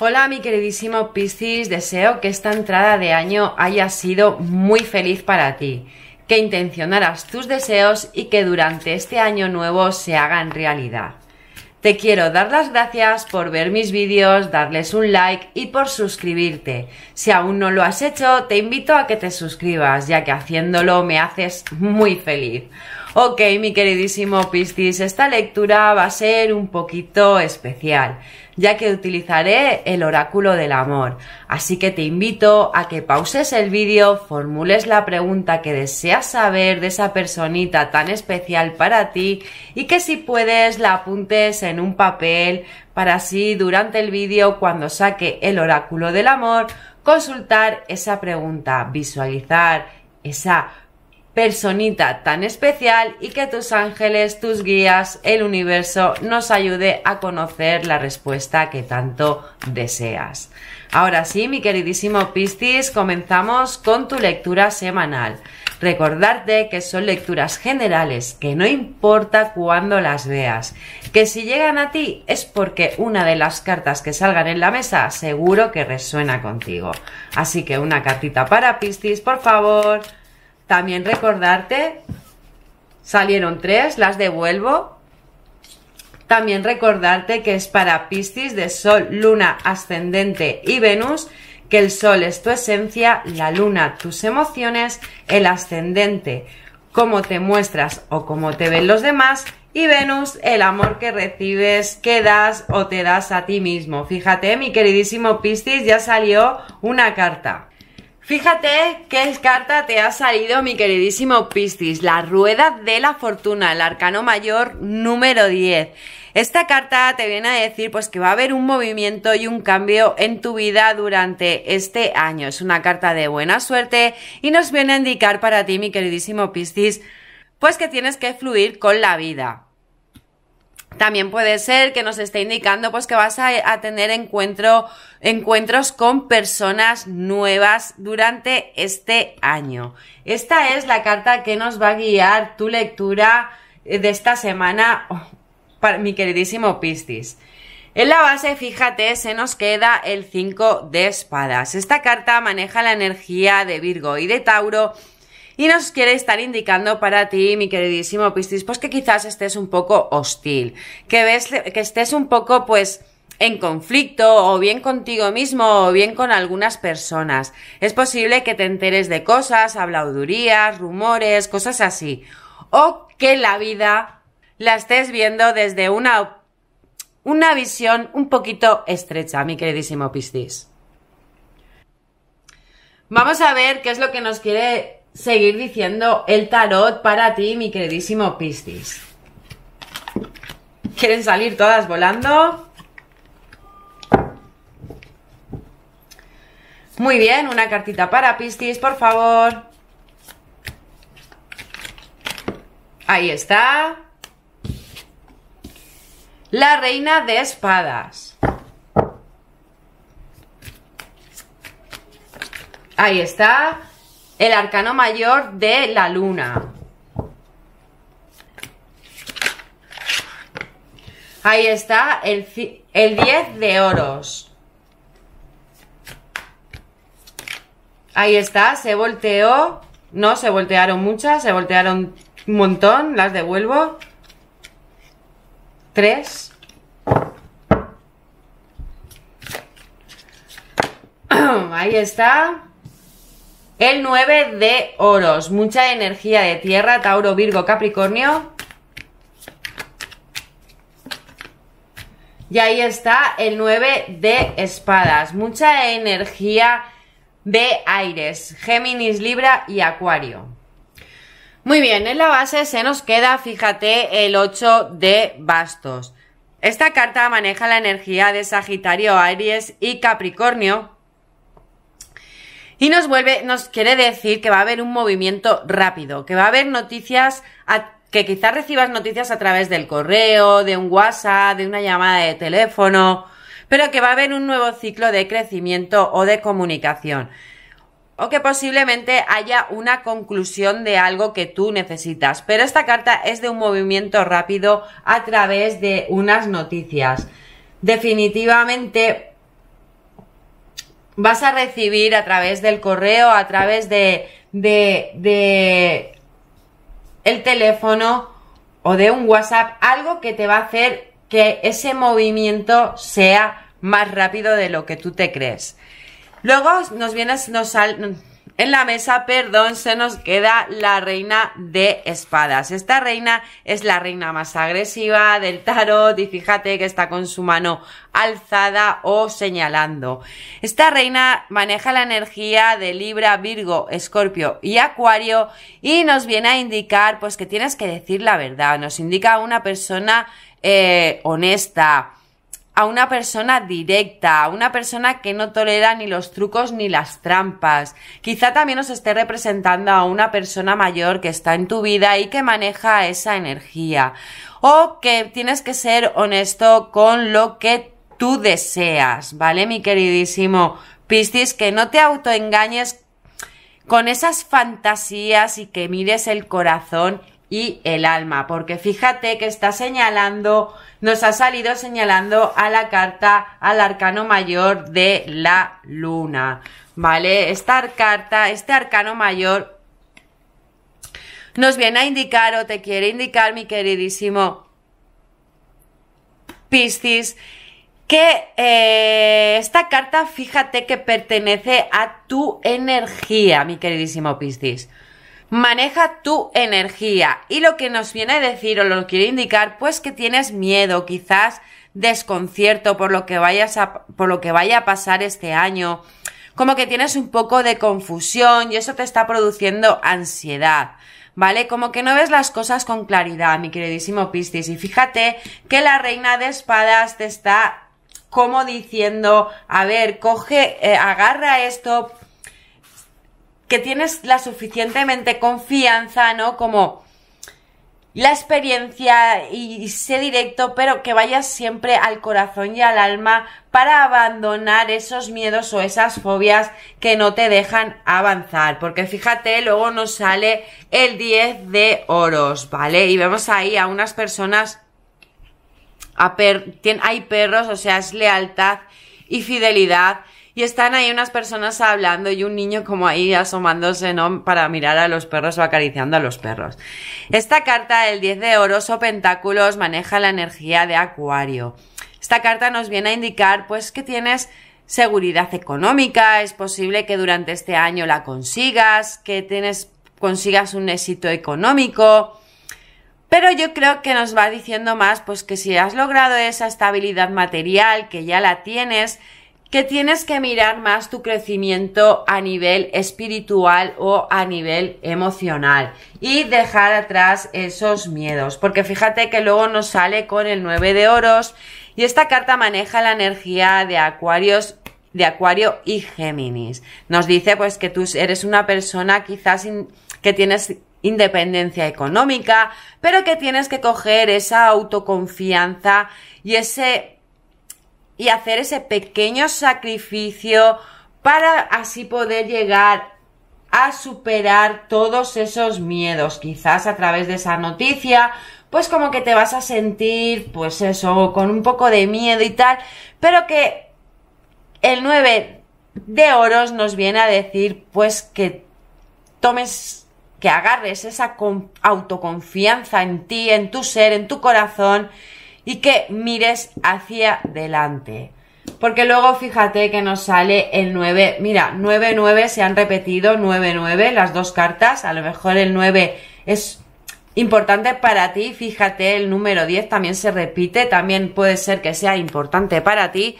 Hola mi queridísimo Piscis, deseo que esta entrada de año haya sido muy feliz para ti, que intencionaras tus deseos y que durante este año nuevo se hagan realidad. Te quiero dar las gracias por ver mis vídeos, darles un like y por suscribirte. Si aún no lo has hecho, te invito a que te suscribas, ya que haciéndolo me haces muy feliz. Ok, mi queridísimo Piscis, esta lectura va a ser un poquito especial ya que utilizaré el oráculo del amor. Así que te invito a que pauses el vídeo, formules la pregunta que deseas saber de esa personita tan especial para ti y que si puedes la apuntes en un papel para así durante el vídeo cuando saque el oráculo del amor consultar esa pregunta, visualizar esa personita tan especial y que tus ángeles, tus guías, el universo nos ayude a conocer la respuesta que tanto deseas. Ahora sí, mi queridísimo Piscis, comenzamos con tu lectura semanal. Recordarte que son lecturas generales, que no importa cuándo las veas, que si llegan a ti es porque una de las cartas que salgan en la mesa seguro que resuena contigo. Así que una cartita para Piscis, por favor. También recordarte, salieron tres, las devuelvo. También recordarte que es para Piscis de Sol, Luna, Ascendente y Venus, que el Sol es tu esencia, la Luna tus emociones, el Ascendente cómo te muestras o cómo te ven los demás y Venus, el amor que recibes, que das o te das a ti mismo. Fíjate, mi queridísimo Piscis, ya salió una carta. Fíjate qué carta te ha salido, mi queridísimo Piscis, la rueda de la fortuna, el arcano mayor número 10. Esta carta te viene a decir pues que va a haber un movimiento y un cambio en tu vida durante este año. Es una carta de buena suerte y nos viene a indicar para ti, mi queridísimo Piscis, pues que tienes que fluir con la vida. También puede ser que nos esté indicando pues que vas a, tener encuentro, encuentros con personas nuevas durante este año. Esta es la carta que nos va a guiar tu lectura eh, de esta semana, para mi queridísimo Piscis. En la base, fíjate, se nos queda el 5 de espadas. Esta carta maneja la energía de Virgo y de Tauro y nos quiere estar indicando para ti, mi queridísimo Piscis, pues que quizás estés un poco hostil, que ves que estés un poco pues en conflicto o bien contigo mismo o bien con algunas personas. Es posible que te enteres de cosas, habladurías, rumores, cosas así. O que la vida la estés viendo desde una, una visión un poquito estrecha, mi queridísimo Piscis. Vamos a ver qué es lo que nos quiere seguir diciendo el tarot para ti, mi queridísimo Pistis ¿Quieren salir todas volando? Muy bien, una cartita para Pistis, por favor. Ahí está. La reina de espadas. Ahí está el arcano mayor de la luna. Ahí está el, el 10 de oros. Ahí está, se volteó. No, se voltearon muchas, se voltearon un montón, las devuelvo. Tres. Ahí está. El 9 de oros, mucha energía de tierra, Tauro, Virgo, Capricornio. Y ahí está el 9 de espadas, mucha energía de aires, Géminis, Libra y Acuario. Muy bien, en la base se nos queda, fíjate, el 8 de bastos. Esta carta maneja la energía de Sagitario, Aries y Capricornio, y nos vuelve, nos quiere decir que va a haber un movimiento rápido, que va a haber noticias, que quizás recibas noticias a través del correo, de un WhatsApp, de una llamada de teléfono, pero que va a haber un nuevo ciclo de crecimiento o de comunicación. O que posiblemente haya una conclusión de algo que tú necesitas. Pero esta carta es de un movimiento rápido a través de unas noticias. Definitivamente vas a recibir a través del correo, a través de, el teléfono o de un WhatsApp, algo que te va a hacer que ese movimiento sea más rápido de lo que tú te crees. Luego nos vienes, nos, sal, en la mesa, perdón, se nos queda la reina de espadas. Esta reina es la reina más agresiva del tarot y fíjate que está con su mano alzada o señalando. Esta reina maneja la energía de Libra, Virgo, Escorpio y Acuario y nos viene a indicar pues que tienes que decir la verdad. Nos indica una persona eh, honesta, a una persona directa, a una persona que no tolera ni los trucos ni las trampas. Quizá también os esté representando a una persona mayor que está en tu vida y que maneja esa energía. O que tienes que ser honesto con lo que tú deseas, ¿vale? Mi queridísimo Piscis, que no te autoengañes con esas fantasías y que mires el corazón y el alma, porque fíjate que está señalando, nos ha salido señalando a la carta, al arcano mayor de la luna, ¿vale? Esta carta, este arcano mayor nos viene a indicar o te quiere indicar, mi queridísimo Piscis, que eh, esta carta, fíjate que pertenece a tu energía, mi queridísimo Piscis. Maneja tu energía. Y lo que nos viene a decir o lo quiere indicar, pues que tienes miedo, quizás desconcierto por lo que vayas por lo que vaya a pasar este año. Como que tienes un poco de confusión y eso te está produciendo ansiedad. ¿Vale? Como que no ves las cosas con claridad, mi queridísimo Piscis. Y fíjate que la reina de espadas te está como diciendo, a ver, coge, eh, agarra esto, que tienes la suficientemente confianza, ¿no? Como la experiencia y sé directo, pero que vayas siempre al corazón y al alma para abandonar esos miedos o esas fobias que no te dejan avanzar. Porque fíjate, luego nos sale el 10 de oros, ¿vale? Y vemos ahí a unas personas, hay perros, o sea, es lealtad y fidelidad y están ahí unas personas hablando y un niño como ahí asomándose, ¿no? Para mirar a los perros o acariciando a los perros. Esta carta el 10 de oros o pentáculos maneja la energía de acuario. Esta carta nos viene a indicar pues que tienes seguridad económica, es posible que durante este año la consigas, que tienes, consigas un éxito económico, pero yo creo que nos va diciendo más, pues que si has logrado esa estabilidad material, que ya la tienes, que tienes que mirar más tu crecimiento a nivel espiritual o a nivel emocional y dejar atrás esos miedos, porque fíjate que luego nos sale con el 9 de oros y esta carta maneja la energía de acuarios de Acuario y Géminis. Nos dice pues que tú eres una persona quizás que tienes independencia económica, pero que tienes que coger esa autoconfianza y ese y hacer ese pequeño sacrificio para así poder llegar a superar todos esos miedos. Quizás a través de esa noticia, pues como que te vas a sentir, pues eso, con un poco de miedo y tal, pero que el 9 de oros nos viene a decir, pues que tomes, que agarres esa autoconfianza en ti, en tu ser, en tu corazón, y que mires hacia delante. Porque luego fíjate que nos sale el 9. Mira, 9-9 se han repetido, 9-9 las dos cartas. A lo mejor el 9 es importante para ti. Fíjate, el número 10 también se repite. También puede ser que sea importante para ti.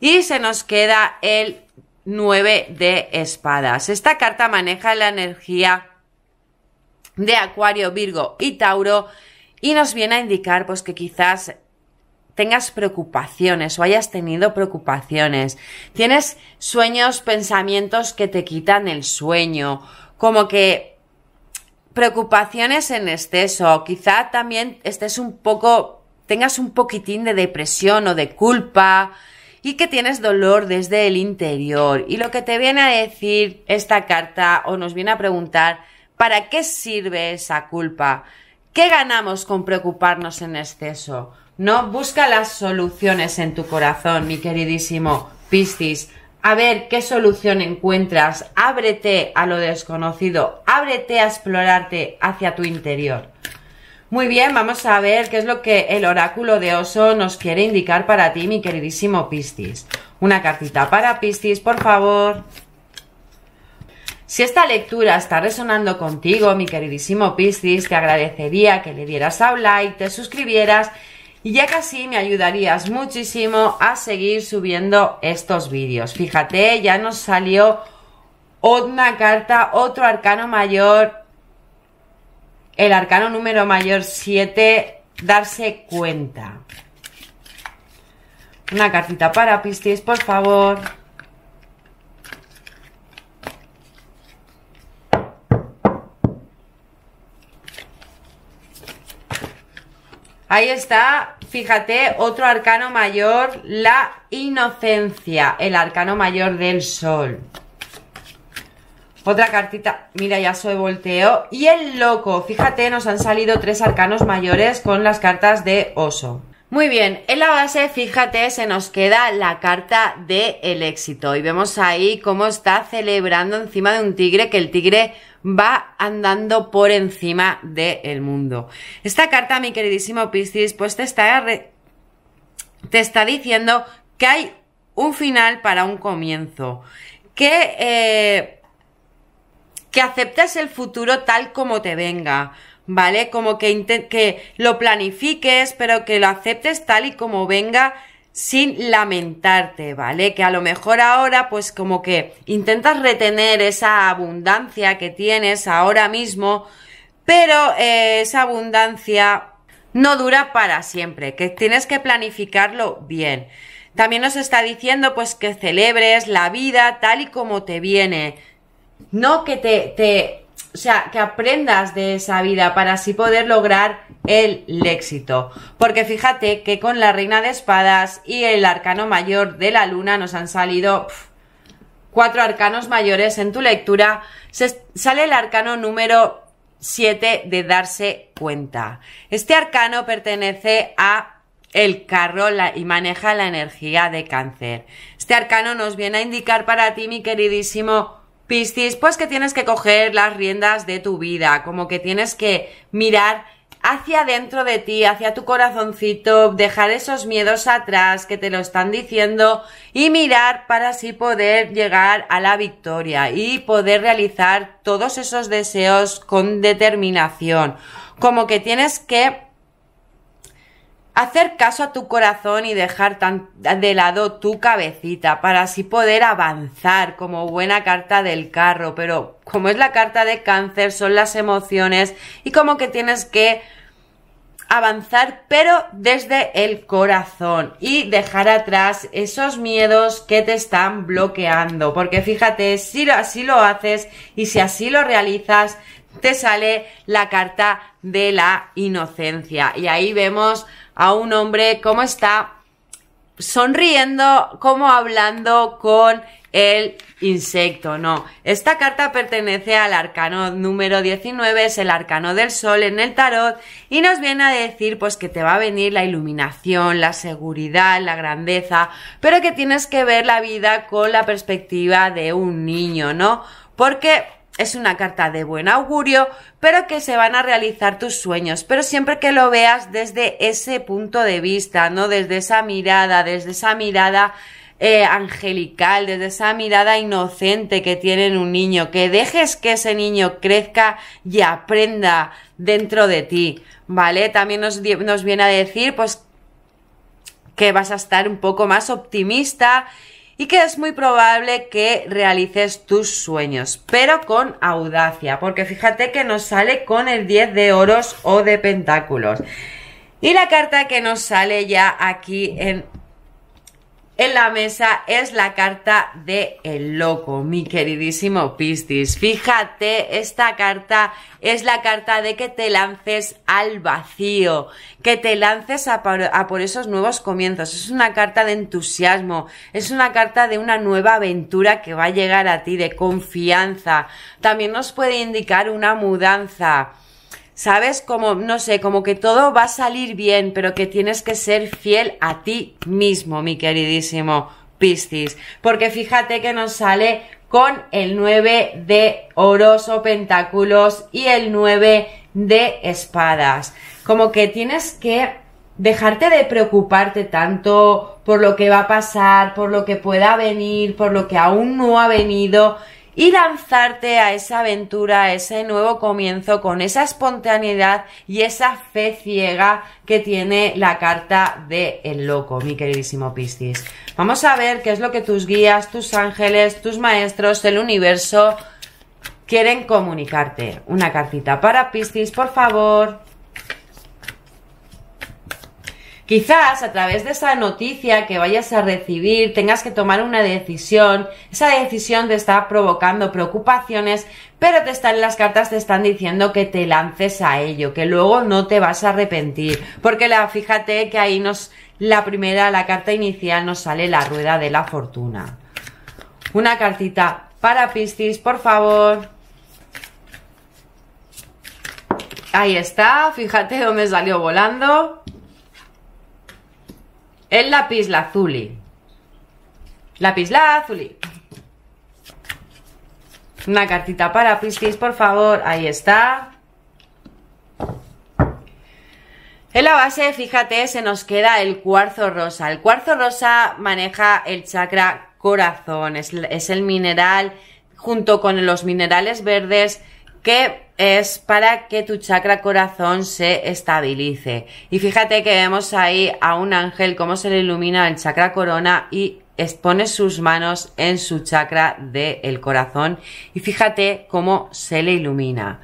Y se nos queda el 9 de espadas. Esta carta maneja la energía de Acuario, Virgo y Tauro y nos viene a indicar pues que quizás tengas preocupaciones o hayas tenido preocupaciones. Tienes sueños, pensamientos que te quitan el sueño, como que preocupaciones en exceso. Quizá también estés un poco, tengas un poquitín de depresión o de culpa y que tienes dolor desde el interior. Y lo que te viene a decir esta carta o nos viene a preguntar, ¿para qué sirve esa culpa? ¿Qué ganamos con preocuparnos en exceso? No busca las soluciones en tu corazón, mi queridísimo Piscis. A ver qué solución encuentras. Ábrete a lo desconocido. Ábrete a explorarte hacia tu interior. Muy bien, vamos a ver qué es lo que el oráculo de oso nos quiere indicar para ti, mi queridísimo Piscis. Una cartita para Piscis, por favor. Si esta lectura está resonando contigo, mi queridísimo Piscis, te agradecería que le dieras a un like, te suscribieras y ya casi me ayudarías muchísimo a seguir subiendo estos vídeos. Fíjate, ya nos salió una carta, otro arcano mayor, el arcano número mayor 7, darse cuenta. Una cartita para Piscis, por favor. Ahí está, fíjate, otro arcano mayor, la inocencia, el arcano mayor del sol. Otra cartita, mira, ya soy volteo. Y el loco, fíjate, nos han salido tres arcanos mayores con las cartas de oso. Muy bien, en la base, fíjate, se nos queda la carta de éxito y vemos ahí cómo está celebrando encima de un tigre que el tigre va andando por encima del mundo. Esta carta, mi queridísimo Piscis, pues te está, te está diciendo que hay un final para un comienzo, que, eh, que aceptas el futuro tal como te venga, ¿vale? Como que, que lo planifiques, pero que lo aceptes tal y como venga sin lamentarte, ¿vale? Que a lo mejor ahora pues como que intentas retener esa abundancia que tienes ahora mismo, pero eh, esa abundancia no dura para siempre, que tienes que planificarlo bien. También nos está diciendo pues que celebres la vida tal y como te viene, no que te, te o sea, que aprendas de esa vida para así poder lograr el éxito. Porque fíjate que con la reina de espadas y el arcano mayor de la luna nos han salido cuatro arcanos mayores en tu lectura. sale el arcano número 7 de darse cuenta. Este arcano pertenece a el carro y maneja la energía de cáncer. Este arcano nos viene a indicar para ti, mi queridísimo Pistis, pues que tienes que coger las riendas de tu vida, como que tienes que mirar hacia dentro de ti, hacia tu corazoncito, dejar esos miedos atrás que te lo están diciendo y mirar para así poder llegar a la victoria y poder realizar todos esos deseos con determinación. Como que tienes que hacer caso a tu corazón y dejar de lado tu cabecita para así poder avanzar como buena carta del carro, pero como es la carta de cáncer, son las emociones y como que tienes que avanzar pero desde el corazón y dejar atrás esos miedos que te están bloqueando porque fíjate si así lo haces y si así lo realizas te sale la carta de la inocencia y ahí vemos a un hombre cómo está sonriendo, como hablando con el insecto, no. Esta carta pertenece al arcano número 19, es el arcano del sol en el tarot y nos viene a decir pues que te va a venir la iluminación, la seguridad, la grandeza, pero que tienes que ver la vida con la perspectiva de un niño, ¿no? Porque es una carta de buen augurio, pero que se van a realizar tus sueños, pero siempre que lo veas desde ese punto de vista, ¿no? Desde esa mirada, desde esa mirada eh, angelical, desde esa mirada inocente que tiene un niño, que dejes que ese niño crezca y aprenda dentro de ti, ¿vale? También nos, nos viene a decir, pues, que vas a estar un poco más optimista y que es muy probable que realices tus sueños, pero con audacia, porque fíjate que nos sale con el 10 de oros o de pentáculos. Y la carta que nos sale ya aquí en en la mesa es la carta de el loco, mi queridísimo Pistis. Fíjate, esta carta es la carta de que te lances al vacío, que te lances a por, por esos nuevos comienzos. Es una carta de entusiasmo, es una carta de una nueva aventura que va a llegar a ti, de confianza. También nos puede indicar una mudanza ¿sabes? Como, no sé, como que todo va a salir bien, pero que tienes que ser fiel a ti mismo, mi queridísimo Piscis. Porque fíjate que nos sale con el 9 de oros o pentáculos y el 9 de espadas. Como que tienes que dejarte de preocuparte tanto por lo que va a pasar, por lo que pueda venir, por lo que aún no ha venido y lanzarte a esa aventura, a ese nuevo comienzo con esa espontaneidad y esa fe ciega que tiene la carta de el loco, mi queridísimo Piscis. Vamos a ver qué es lo que tus guías, tus ángeles, tus maestros, el universo quieren comunicarte. Una cartita para Piscis, por favor. Quizás a través de esa noticia que vayas a recibir tengas que tomar una decisión, esa decisión te está provocando preocupaciones, pero te están las cartas te están diciendo que te lances a ello, que luego no te vas a arrepentir, porque la fíjate que ahí nos la primera, la carta inicial nos sale la rueda de la fortuna. Una cartita para Piscis, por favor. Ahí está, fíjate dónde salió volando. El lápiz lazuli. Lápiz lazuli. Una cartita para Piscis, por favor. Ahí está. En la base, fíjate, se nos queda el cuarzo rosa. El cuarzo rosa maneja el chakra corazón. Es, es el mineral, junto con los minerales verdes, que es para que tu chakra corazón se estabilice. Y fíjate que vemos ahí a un ángel cómo se le ilumina el chakra corona y pone sus manos en su chakra del corazón y fíjate cómo se le ilumina.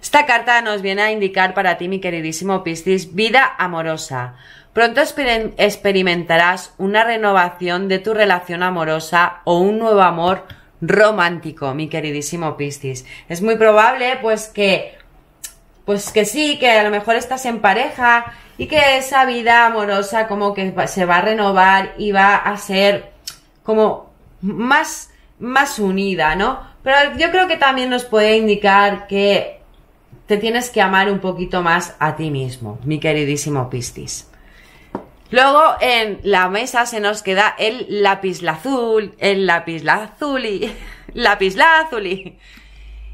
Esta carta nos viene a indicar para ti, mi queridísimo Piscis, vida amorosa. Pronto experimentarás una renovación de tu relación amorosa o un nuevo amor romántico, mi queridísimo Pistis, Es muy probable, pues, que. Pues que sí, que a lo mejor estás en pareja y que esa vida amorosa como que se va a renovar y va a ser como más, más unida, ¿no? Pero yo creo que también nos puede indicar que te tienes que amar un poquito más a ti mismo, mi queridísimo Pistis. Luego en la mesa se nos queda el lápiz azul, el lápiz lazuli, lápiz lazuli.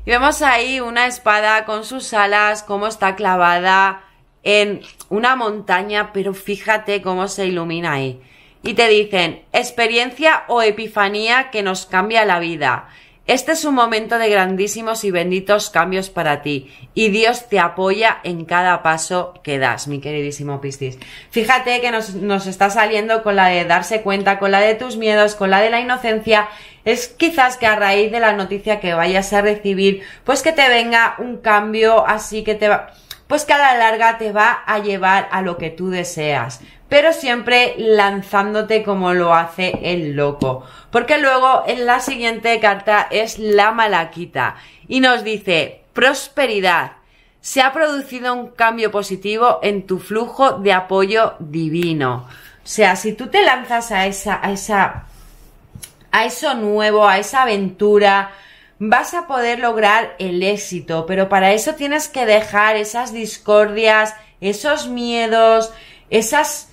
Y vemos ahí una espada con sus alas, cómo está clavada en una montaña, pero fíjate cómo se ilumina ahí. Y te dicen, experiencia o epifanía que nos cambia la vida. Este es un momento de grandísimos y benditos cambios para ti y Dios te apoya en cada paso que das, mi queridísimo Piscis. Fíjate que nos, nos está saliendo con la de darse cuenta, con la de tus miedos, con la de la inocencia. Es quizás que a raíz de la noticia que vayas a recibir, pues que te venga un cambio así que te va pues que a la larga te va a llevar a lo que tú deseas pero siempre lanzándote como lo hace el loco. Porque luego en la siguiente carta es la malaquita y nos dice, prosperidad, se ha producido un cambio positivo en tu flujo de apoyo divino. O sea, si tú te lanzas a esa, a esa, a eso nuevo, a esa aventura, vas a poder lograr el éxito, pero para eso tienes que dejar esas discordias, esos miedos, esas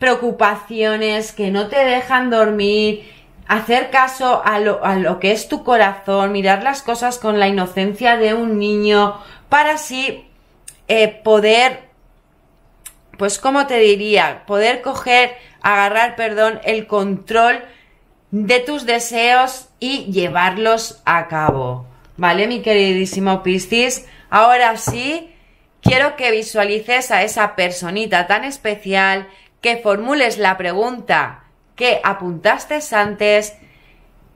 preocupaciones que no te dejan dormir, hacer caso a lo, a lo, que es tu corazón, mirar las cosas con la inocencia de un niño, para así eh, poder, pues como te diría, poder coger, agarrar, perdón, el control de tus deseos y llevarlos a cabo. ¿Vale, mi queridísimo Piscis? Ahora sí, quiero que visualices a esa personita tan especial que formules la pregunta que apuntaste antes,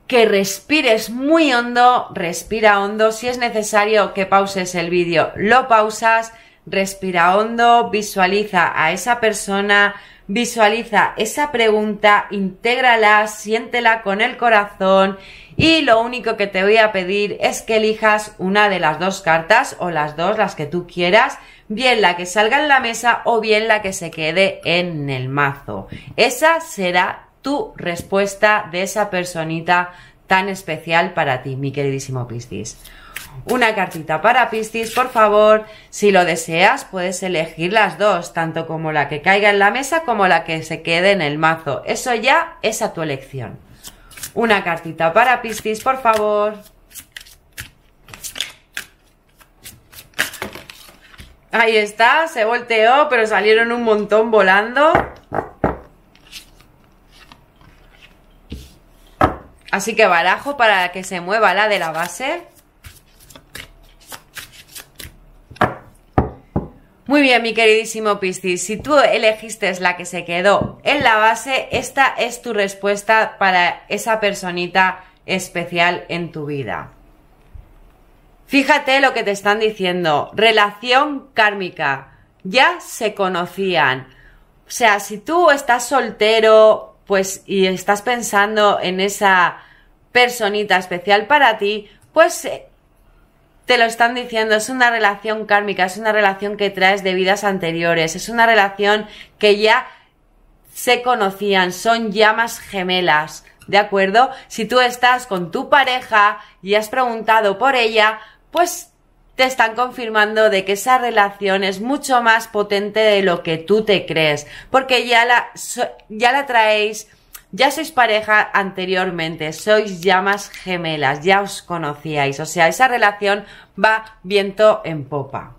que respires muy hondo, respira hondo, si es necesario que pauses el vídeo, lo pausas, respira hondo, visualiza a esa persona, visualiza esa pregunta, intégrala, siéntela con el corazón y lo único que te voy a pedir es que elijas una de las dos cartas o las dos, las que tú quieras, bien la que salga en la mesa o bien la que se quede en el mazo. Esa será tu respuesta de esa personita tan especial para ti, mi queridísimo Piscis. Una cartita para Piscis, por favor. Si lo deseas, puedes elegir las dos, tanto como la que caiga en la mesa como la que se quede en el mazo. Eso ya es a tu elección. Una cartita para Piscis, por favor. Ahí está, se volteó, pero salieron un montón volando. Así que barajo para que se mueva la de la base. Muy bien, mi queridísimo Piscis, si tú elegiste la que se quedó en la base, esta es tu respuesta para esa personita especial en tu vida. Fíjate lo que te están diciendo. Relación kármica. Ya se conocían. O sea, si tú estás soltero, pues, y estás pensando en esa personita especial para ti, pues eh, te lo están diciendo, es una relación kármica, es una relación que traes de vidas anteriores, es una relación que ya se conocían, son llamas gemelas. ¿De acuerdo? Si tú estás con tu pareja y has preguntado por ella, pues te están confirmando de que esa relación es mucho más potente de lo que tú te crees, porque ya la, ya la traéis, ya sois pareja anteriormente, sois llamas gemelas, ya os conocíais, o sea, esa relación va viento en popa.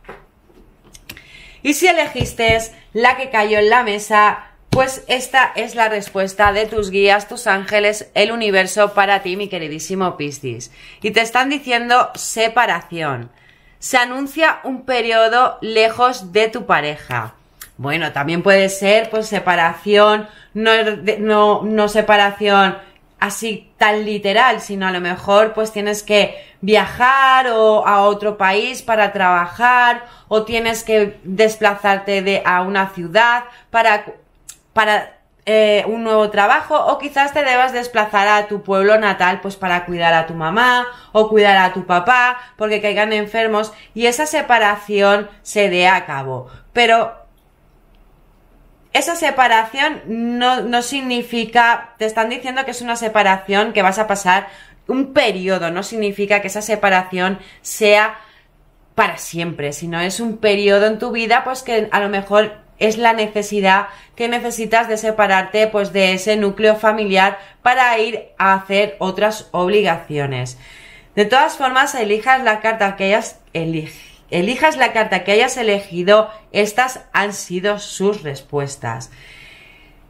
Y si elegiste la que cayó en la mesa, pues esta es la respuesta de tus guías, tus ángeles, el universo para ti, mi queridísimo Piscis. Y te están diciendo separación. Se anuncia un periodo lejos de tu pareja. Bueno, también puede ser pues separación, no, no, no separación así tan literal, sino a lo mejor pues tienes que viajar o a otro país para trabajar o tienes que desplazarte de, a una ciudad para para eh, un nuevo trabajo o quizás te debas desplazar a tu pueblo natal pues para cuidar a tu mamá o cuidar a tu papá porque caigan enfermos y esa separación se dé a cabo. Pero esa separación no, no significa, te están diciendo que es una separación que vas a pasar un periodo, no significa que esa separación sea para siempre, sino es un periodo en tu vida pues que a lo mejor es la necesidad que necesitas de separarte pues de ese núcleo familiar para ir a hacer otras obligaciones. De todas formas, elijas la carta que hayas elijas la carta que hayas elegido, estas han sido sus respuestas.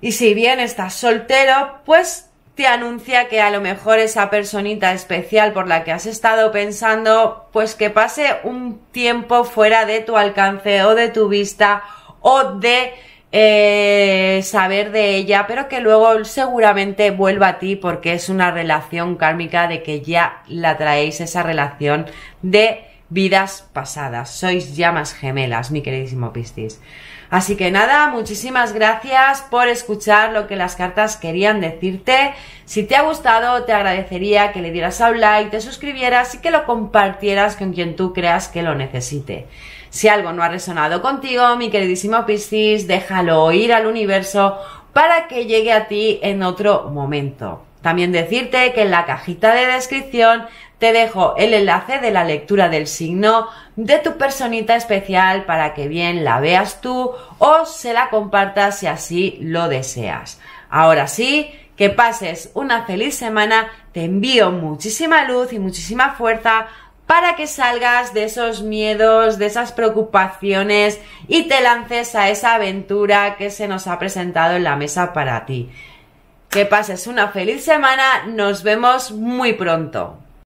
Y si bien estás soltero, pues te anuncia que a lo mejor esa personita especial por la que has estado pensando, pues que pase un tiempo fuera de tu alcance o de tu vista o de eh, saber de ella, pero que luego seguramente vuelva a ti porque es una relación kármica de que ya la traéis, esa relación de vidas pasadas. Sois llamas gemelas, mi queridísimo Pistis Así que nada, muchísimas gracias por escuchar lo que las cartas querían decirte. Si te ha gustado, te agradecería que le dieras a un like, te suscribieras y que lo compartieras con quien tú creas que lo necesite. Si algo no ha resonado contigo, mi queridísimo Piscis, déjalo ir al universo para que llegue a ti en otro momento. También decirte que en la cajita de descripción te dejo el enlace de la lectura del signo de tu personita especial para que bien la veas tú o se la compartas si así lo deseas. Ahora sí, que pases una feliz semana, te envío muchísima luz y muchísima fuerza para que salgas de esos miedos, de esas preocupaciones y te lances a esa aventura que se nos ha presentado en la mesa para ti. Que pases una feliz semana, nos vemos muy pronto.